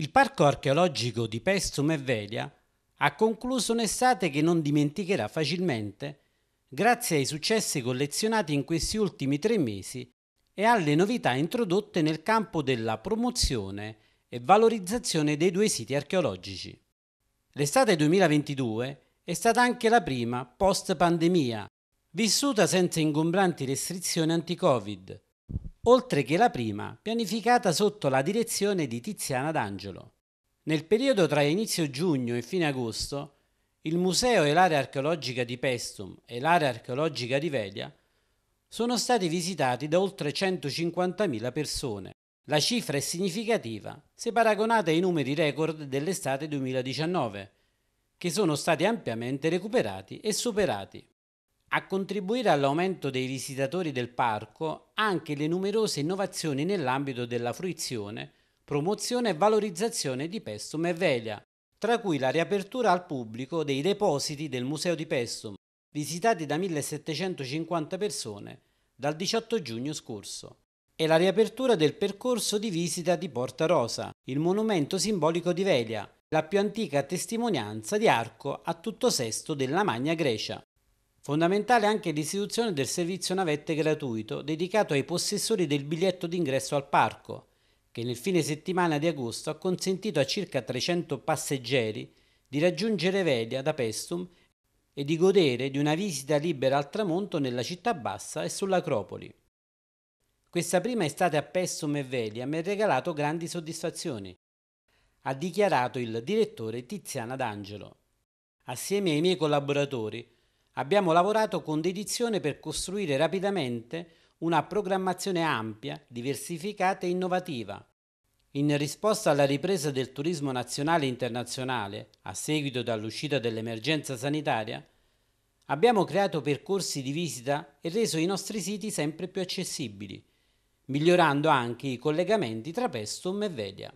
Il parco archeologico di Pestum e Velia ha concluso un'estate che non dimenticherà facilmente grazie ai successi collezionati in questi ultimi tre mesi e alle novità introdotte nel campo della promozione e valorizzazione dei due siti archeologici. L'estate 2022 è stata anche la prima post-pandemia, vissuta senza ingombranti restrizioni anti-Covid, oltre che la prima, pianificata sotto la direzione di Tiziana D'Angelo. Nel periodo tra inizio giugno e fine agosto, il museo e l'area archeologica di Pestum e l'area archeologica di Velia sono stati visitati da oltre 150.000 persone. La cifra è significativa se paragonata ai numeri record dell'estate 2019, che sono stati ampiamente recuperati e superati. A contribuire all'aumento dei visitatori del parco anche le numerose innovazioni nell'ambito della fruizione, promozione e valorizzazione di Pestum e Velia, tra cui la riapertura al pubblico dei depositi del Museo di Pestum, visitati da 1750 persone dal 18 giugno scorso, e la riapertura del percorso di visita di Porta Rosa, il monumento simbolico di Velia, la più antica testimonianza di arco a tutto sesto della Magna Grecia. Fondamentale anche l'istituzione del servizio navette gratuito dedicato ai possessori del biglietto d'ingresso al parco, che nel fine settimana di agosto ha consentito a circa 300 passeggeri di raggiungere Velia da Pestum e di godere di una visita libera al tramonto nella città bassa e sull'Acropoli. Questa prima estate a Pestum e Velia mi ha regalato grandi soddisfazioni, ha dichiarato il direttore Tiziana D'Angelo. Assieme ai miei collaboratori Abbiamo lavorato con dedizione per costruire rapidamente una programmazione ampia, diversificata e innovativa. In risposta alla ripresa del turismo nazionale e internazionale, a seguito dall'uscita dell'emergenza sanitaria, abbiamo creato percorsi di visita e reso i nostri siti sempre più accessibili, migliorando anche i collegamenti tra Pestum e Vedia.